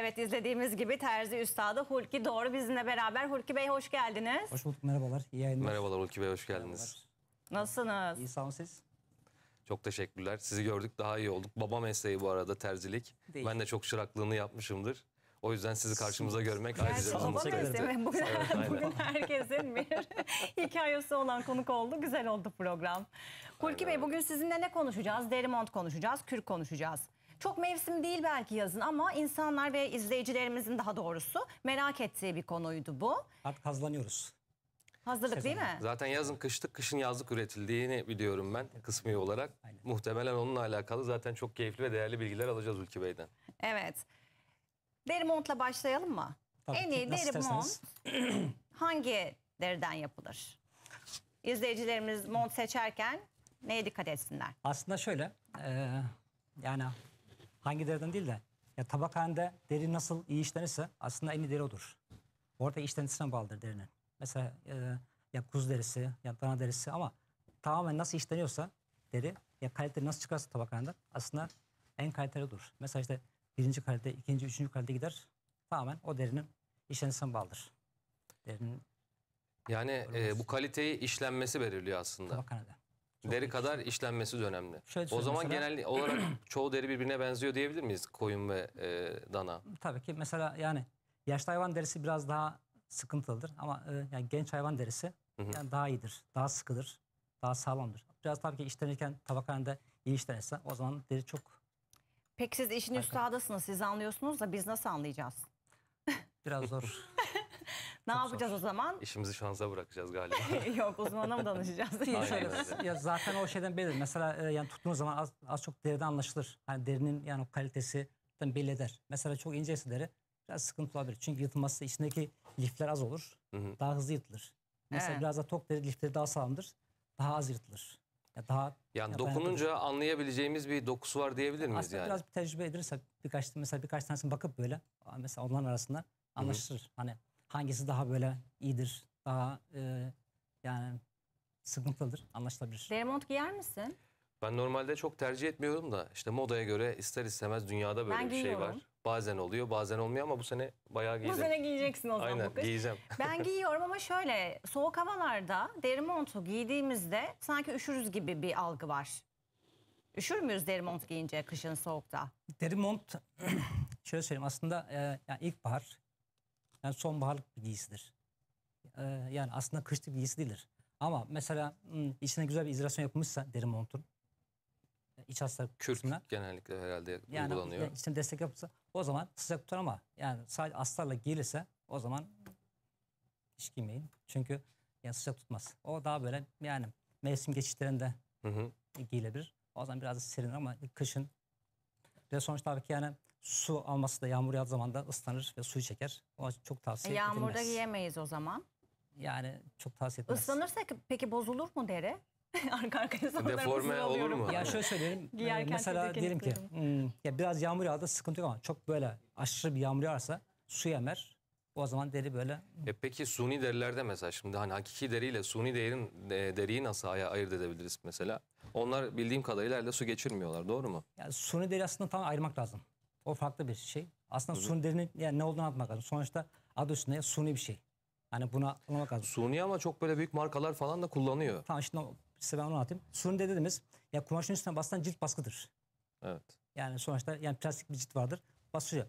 Evet izlediğimiz gibi terzi üstadı Hulki Doğru bizimle beraber. Hulki Bey hoş geldiniz. Hoş bulduk merhabalar. İyi yayınlar. Merhabalar Hulki Bey hoş geldiniz. Nasılsınız? İyi sağ olun siz. Çok teşekkürler. Sizi gördük daha iyi olduk. Baba mesleği bu arada terzilik. Değil. Ben de çok şıraklığını yapmışımdır. O yüzden sizi karşımıza görmek ayrıca şey bir mutlu Bugün, bugün herkesin bir hikayesi olan konuk oldu. Güzel oldu program. Hulki Bey bugün sizinle ne konuşacağız? Derimont konuşacağız, kürk konuşacağız. Çok mevsim değil belki yazın ama insanlar ve izleyicilerimizin daha doğrusu merak ettiği bir konuydu bu. Artık hazırlanıyoruz. Hazırlık Sezon. değil mi? Zaten yazın kışlık, kışın yazlık üretildiğini biliyorum ben kısmi olarak. Aynen. Muhtemelen onunla alakalı zaten çok keyifli ve değerli bilgiler alacağız Ülkü Bey'den. Evet. Deri montla başlayalım mı? Tabii en iyi deri mont hangi deriden yapılır? İzleyicilerimiz mont seçerken neye dikkat etsinler? Aslında şöyle, e, yani Hangi deriden değil de ya tabakhanede deri nasıl iyi işlenirse aslında en iyi deri odur. Orada işlentisine bağlıdır derinin. Mesela e, ya kuzu derisi ya dana derisi ama tamamen nasıl işleniyorsa deri ya kalite nasıl çıkarsa tabakhaneden aslında en kaliteli odur. Mesela işte birinci kalite, ikinci, üçüncü kalite gider. Tamamen o derinin işlentisine bağlıdır. Derinin yani e, bu kaliteyi işlenmesi belirliyor aslında. Tabakhanede. Çok deri kadar işlenmesi de önemli. Şöyle o zaman mesela, genel olarak çoğu deri birbirine benziyor diyebilir miyiz koyun ve e, dana? Tabii ki mesela yani yaşlı hayvan derisi biraz daha sıkıntılıdır ama e, yani genç hayvan derisi hı hı. Yani daha iyidir, daha sıkıdır, daha sağlamdır. Biraz tabii ki işlenirken tabakhanede iyi işlenirse o zaman deri çok... Peki siz işin Bakın. siz anlıyorsunuz da biz nasıl anlayacağız? Biraz zor. Ne Çok yapacağız zor. o zaman? İşimizi şansa bırakacağız galiba. Yok uzmana mı danışacağız? ya zaten o şeyden belir. Mesela e, yani tuttuğunuz zaman az, az çok deriden anlaşılır. Hani derinin yani kalitesi belli eder. Mesela çok inceyse deri biraz sıkıntı olabilir. Çünkü yırtılması içindeki lifler az olur. Hı hı. Daha hızlı yırtılır. Mesela evet. biraz da tok deri lifleri daha sağlamdır. Daha az yırtılır. Ya daha yani ya dokununca ben... anlayabileceğimiz bir dokusu var diyebilir miyiz Aslında yani? biraz bir tecrübe edilirse birkaç mesela birkaç tanesine bakıp böyle mesela onların arasında anlaşılır. Hı hı. Hani hangisi daha böyle iyidir, daha e, yani sıkıntılıdır, anlaşılabilir. Dermont giyer misin? Ben normalde çok tercih etmiyorum da işte modaya göre ister istemez dünyada böyle ben bir giyiyorum. şey var. Bazen oluyor bazen olmuyor ama bu sene bayağı giyeceğim. Bu sene giyeceksin o zaman. Aynen bu giyeceğim. Ben giyiyorum ama şöyle soğuk havalarda deri montu giydiğimizde sanki üşürüz gibi bir algı var. Üşür müyüz deri mont giyince kışın soğukta? Deri mont şöyle söyleyeyim aslında e, yani ilkbahar yani sonbaharlık bir giysidir. Ee, yani aslında kışlık bir giysi değildir. Ama mesela hmm, içine güzel bir izolasyon yapılmışsa deri montun e, iç hastalık Kürk kısmına. genellikle herhalde yani, uygulanıyor. Yani içine destek yapılsa o zaman sıcak tutar ama yani sadece astarla giyilirse o zaman hiç giymeyin. Çünkü yani sıcak tutmaz. O daha böyle yani mevsim geçişlerinde hı hı. giyilebilir. O zaman biraz serin ama kışın. Bir de sonuç tabii ki yani su alması da yağmur yağdığı zaman da ıslanır ve suyu çeker. O çok tavsiye edilmez. Yağmurda edilmez. yiyemeyiz o zaman. Yani çok tavsiye etmez. Islanırsa peki bozulur mu dere? Arka arkaya Deforme olur mu? Ya şöyle söyleyelim. mesela diyelim ki hmm, ya biraz yağmur yağdı sıkıntı yok ama çok böyle aşırı bir yağmur yağarsa su yemer. O zaman deri böyle... E peki suni derilerde mesela şimdi hani hakiki deriyle suni derin, e, deriyi nasıl ayırt edebiliriz mesela? Onlar bildiğim kadarıyla elde su geçirmiyorlar doğru mu? Yani suni deri aslında tam ayırmak lazım. O farklı bir şey. Aslında Sunilerin yani ne olduğunu anlatmak lazım. Sonuçta adı üstünde suni bir şey. Hani buna anlamak lazım. Suni ama çok böyle büyük markalar falan da kullanıyor. Tamam şimdi size ben onu anlatayım. Suni de dediğimiz ya kumaşın üstüne basılan cilt baskıdır. Evet. Yani sonuçta yani plastik bir cilt vardır. Basıyor.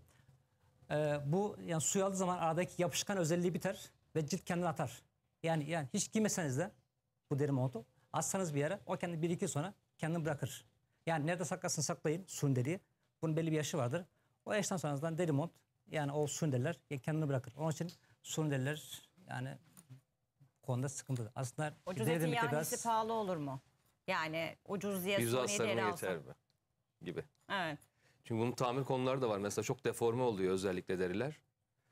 Ee, bu yani suyu aldığı zaman aradaki yapışkan özelliği biter ve cilt kendini atar. Yani yani hiç giymeseniz de bu derim oldu. atsanız bir yere o kendi bir iki sonra kendini bırakır. Yani nerede saklasın saklayın suni deriyi. Bunun belli bir yaşı vardır. O esnaf sanatından mont yani o sündeler kendini bırakır. Onun için sündeler yani konuda sıkıntı. Aslında Ucuz etin yahnisi biraz... pahalı olur mu? Yani ucuz diye Yüz hastalığına yeter mi? Gibi. Evet. Çünkü bunun tamir konuları da var. Mesela çok deforme oluyor özellikle deriler.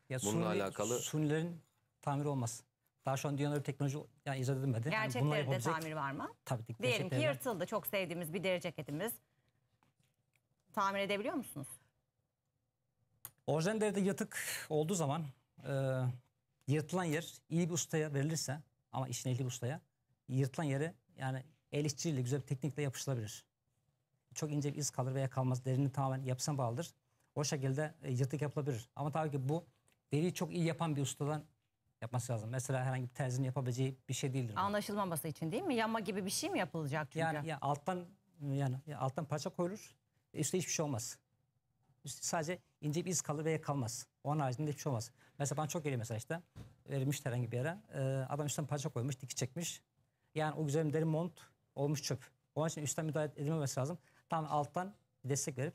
Ya Bununla suni, alakalı. Sunilerin tamir olmaz. Daha şu an dünyada teknoloji yani icat edilmedi. Gerçek yani deride tamir var mı? Tabii ki. Diyelim ki yırtıldı. Çok sevdiğimiz bir deri ceketimiz. Tamir edebiliyor musunuz? Orijinal değerde yatık olduğu zaman e, yırtılan yer iyi bir ustaya verilirse ama işin ehli bir ustaya yırtılan yere yani el işçiliğiyle güzel bir teknikle yapışılabilir. Çok ince bir iz kalır veya kalmaz. Derinin tamamen yapısına bağlıdır. O şekilde e, yırtık yapılabilir. Ama tabii ki bu deriyi çok iyi yapan bir ustadan yapması lazım. Mesela herhangi bir terzinin yapabileceği bir şey değildir. Anlaşılmaması için değil mi? Yanma gibi bir şey mi yapılacak çünkü? Yani ya alttan yani ya alttan parça koyulur. E, Üstte hiçbir şey olmaz. Sadece ince bir iz kalır veya kalmaz. Onun haricinde hiçbir şey olmaz. Mesela bana çok geliyor mesela işte. Verilmiş herhangi bir yere. E, adam üstten parça koymuş, diki çekmiş. Yani o güzelim derin mont olmuş çöp. Onun için üstten müdahale edilmemesi lazım. Tam alttan destek verip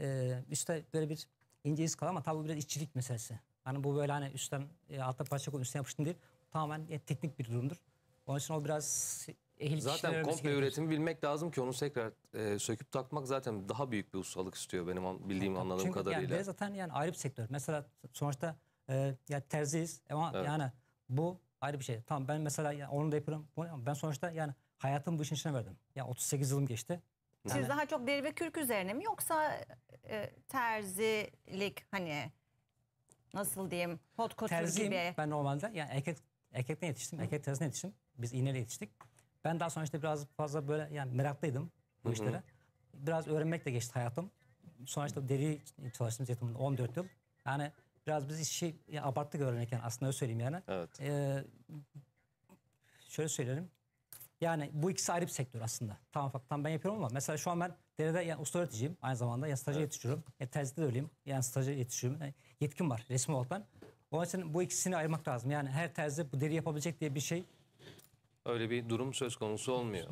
e, üstte böyle bir ince iz kalır ama tabii bu biraz işçilik meselesi. Hani bu böyle hani üstten e, altta parça koymuş, üstten yapıştın değil. Tamamen e, teknik bir durumdur. Onun için o biraz ehil Zaten komple üretimi bilmek lazım ki onu tekrar e, söküp takmak zaten daha büyük bir ustalık istiyor benim an, bildiğim anladığım çünkü kadarıyla. Çünkü yani zaten yani ayrı bir sektör. Mesela sonuçta e, ya terziyiz ama evet. yani bu ayrı bir şey. Tamam ben mesela yani onu da yapıyorum. ben sonuçta yani hayatımı bu işin içine verdim. Ya 38 yılım geçti. Yani, Siz daha çok deri ve kürk üzerine mi yoksa e, terzilik hani nasıl diyeyim hot couture gibi? Ben normalde yani erkek erkekten yetiştim. Hı. Erkek terzine yetiştim. Biz iğneyle yetiştik. Ben daha sonra işte biraz fazla böyle yani meraklıydım bu Hı-hı. işlere. Biraz öğrenmek de geçti hayatım. Sonra işte deri çalıştığımız zeytinburnu'da 14 yıl. Yani biraz biz işi ya abarttık öğrenirken aslında öyle söyleyeyim yani. Evet. Ee, şöyle söylerim. Yani bu ikisi ayrı bir sektör aslında. Tam, tam ben yapıyorum ama mesela şu an ben derede yani usta öğreticiyim aynı zamanda. Yani stajyer evet. yetiştiriyorum. Yani e, terzide de öyleyim. Yani stajyer yetiştiriyorum. Yani e, yetkim var resmi olarak ben. Onun için bu ikisini ayırmak lazım. Yani her terzi bu deri yapabilecek diye bir şey Öyle bir durum söz konusu olmuyor.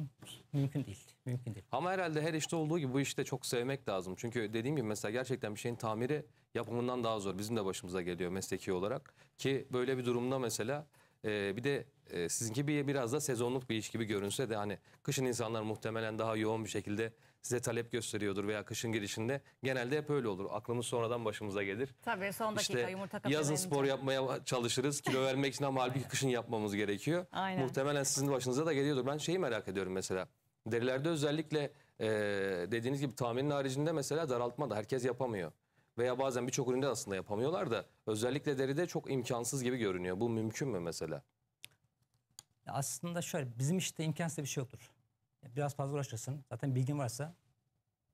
Mümkün değil. Mümkün değil. Ama herhalde her işte olduğu gibi bu işte çok sevmek lazım. Çünkü dediğim gibi mesela gerçekten bir şeyin tamiri yapımından daha zor. Bizim de başımıza geliyor mesleki olarak. Ki böyle bir durumda mesela e, bir de e, sizinki bir biraz da sezonluk bir iş gibi görünse de hani kışın insanlar muhtemelen daha yoğun bir şekilde size talep gösteriyordur veya kışın girişinde genelde hep öyle olur. Aklımız sonradan başımıza gelir. Tabii son dakika işte, yumurta kapı Yazın spor önce. yapmaya çalışırız. Kilo vermek için ama halbuki kışın yapmamız gerekiyor. Aynen. Muhtemelen sizin başınıza da geliyordur. Ben şeyi merak ediyorum mesela. Derilerde özellikle e, dediğiniz gibi tahminin haricinde mesela daraltma da herkes yapamıyor. Veya bazen birçok üründe aslında yapamıyorlar da özellikle deride çok imkansız gibi görünüyor. Bu mümkün mü mesela? aslında şöyle bizim işte imkansız bir şey yoktur biraz fazla uğraşırsın. Zaten bilgin varsa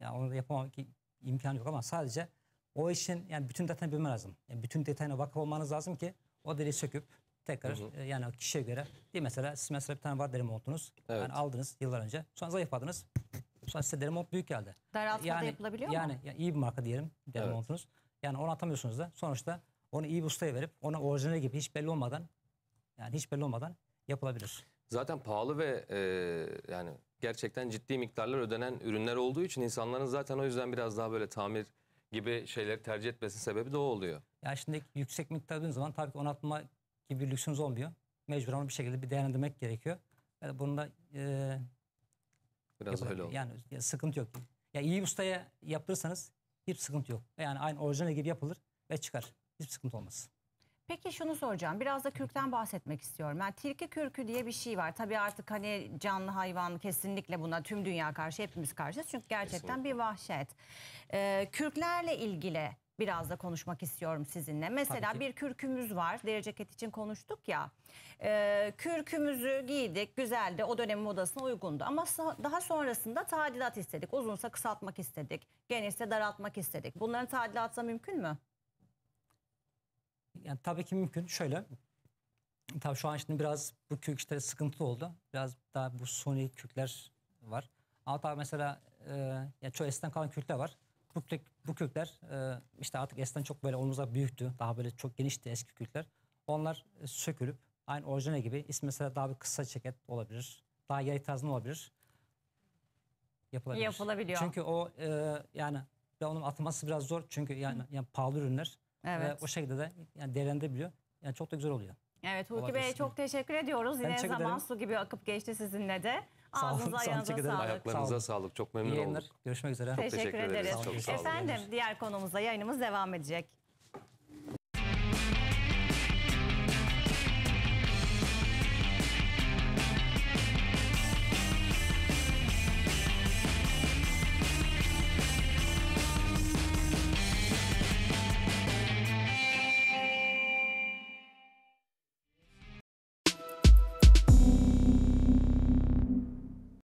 yani onu yapamam ki imkanı yok ama sadece o işin yani bütün detayını bilmen lazım. Yani bütün detayına vakıf olmanız lazım ki o deliği söküp tekrar hı hı. E, yani kişiye göre değil mesela siz mesela bir tane var derim montunuz Evet. Yani aldınız yıllar önce. Sonra zayıfladınız. Sonra size derim mont büyük geldi. Daraltma yani, yapılabiliyor yani, mu? Yani iyi bir marka diyelim derim evet. montunuz. Yani onu atamıyorsunuz da sonuçta onu iyi bir ustaya verip ona orijinal gibi hiç belli olmadan yani hiç belli olmadan yapılabilir. Zaten pahalı ve e, yani gerçekten ciddi miktarlar ödenen ürünler olduğu için insanların zaten o yüzden biraz daha böyle tamir gibi şeyleri tercih etmesi sebebi de o oluyor. Ya şimdi yüksek miktar ödediğin zaman tabii ki onatma gibi bir lüksünüz olmuyor. Mecbur onu bir şekilde bir değerlendirmek gerekiyor. Yani e, bunu da e, biraz öyle oldu. Yani ya sıkıntı yok. Ya iyi ustaya yaptırırsanız hiçbir sıkıntı yok. Yani aynı orijinal gibi yapılır ve çıkar. Hiçbir sıkıntı olmaz. Peki şunu soracağım. Biraz da kürkten bahsetmek istiyorum. Yani tilki kürkü diye bir şey var. Tabii artık hani canlı hayvan kesinlikle buna tüm dünya karşı hepimiz karşı, Çünkü gerçekten Kesinlikle. bir vahşet. Ee, kürklerle ilgili biraz da konuşmak istiyorum sizinle. Mesela bir kürkümüz var. Deri ceket için konuştuk ya. Ee, kürkümüzü giydik. Güzeldi. O dönemin modasına uygundu. Ama daha sonrasında tadilat istedik. Uzunsa kısaltmak istedik. Genişse daraltmak istedik. Bunların tadilatı mümkün mü? Yani tabii ki mümkün. Şöyle tabii şu an şimdi biraz bu kök işte sıkıntılı oldu. Biraz daha bu Sony kökler var. Ama tabii mesela e, yani çoğu esten kalan kökler var. Bu, kök, bu kökler e, işte artık esten çok böyle olmazsa büyüktü. Daha böyle çok genişti eski kökler. Onlar e, sökülüp aynı orijinal gibi ismi mesela daha bir kısa ceket olabilir. Daha yay tarzında olabilir. Yapılabilir. Yapılabiliyor. Çünkü o e, yani onun atılması biraz zor çünkü yani, yani pahalı ürünler. Evet. Ve o şekilde de yani değerlendirebiliyor. Yani çok da güzel oluyor. Evet Huki Bey çok teşekkür ediyoruz. Yine zaman ederim. su gibi akıp geçti sizinle de. Ağzınıza ayağınıza sağlık. Ayaklarınıza sağlık. sağlık. Çok memnun İyi olduk. Görüşmek üzere. Teşekkür, teşekkür ederiz. Çok teşekkür Efendim diğer konumuzda yayınımız devam edecek.